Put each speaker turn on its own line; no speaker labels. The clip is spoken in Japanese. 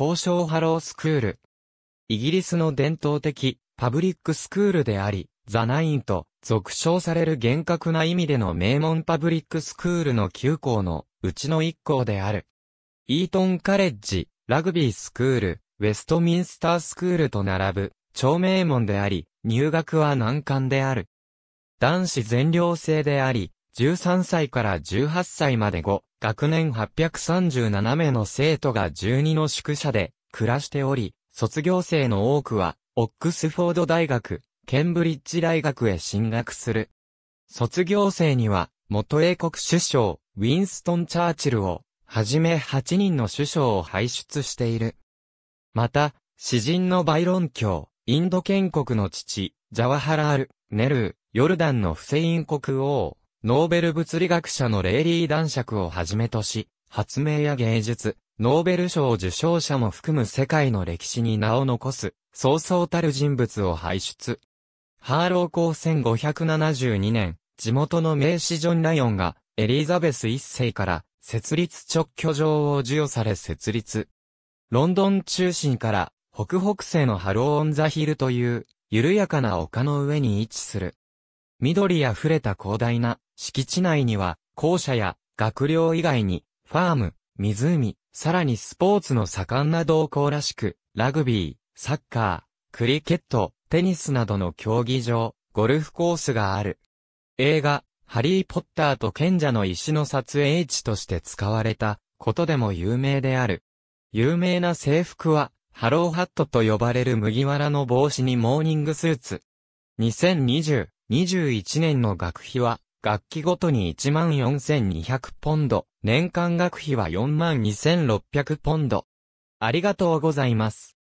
交渉ハロースクール。イギリスの伝統的パブリックスクールであり、ザナインと俗称される厳格な意味での名門パブリックスクールの9校のうちの1校である。イートンカレッジ、ラグビースクール、ウェストミンスタースクールと並ぶ、超名門であり、入学は難関である。男子全寮制であり、13歳から18歳まで5、学年837名の生徒が12の宿舎で暮らしており、卒業生の多くは、オックスフォード大学、ケンブリッジ大学へ進学する。卒業生には、元英国首相、ウィンストン・チャーチルを、はじめ8人の首相を輩出している。また、詩人のバイロン教、インド建国の父、ジャワハラール、ネルー、ヨルダンのフセイン国王、ノーベル物理学者のレイリー男爵をはじめとし、発明や芸術、ノーベル賞受賞者も含む世界の歴史に名を残す、そうそうたる人物を輩出。ハーロー公1572年、地元の名士ジョン・ライオンが、エリザベス一世から、設立直居状を授与され設立。ロンドン中心から、北北西のハロー・オン・ザ・ヒルという、緩やかな丘の上に位置する、緑あふれた広大な敷地内には、校舎や学寮以外に、ファーム、湖、さらにスポーツの盛んな動向らしく、ラグビー、サッカー、クリケット、テニスなどの競技場、ゴルフコースがある。映画、ハリーポッターと賢者の石の撮影地として使われたことでも有名である。有名な制服は、ハローハットと呼ばれる麦わらの帽子にモーニングスーツ。2020 21年の学費は、学期ごとに14,200ポンド、年間学費は42,600ポンド。ありがとうございます。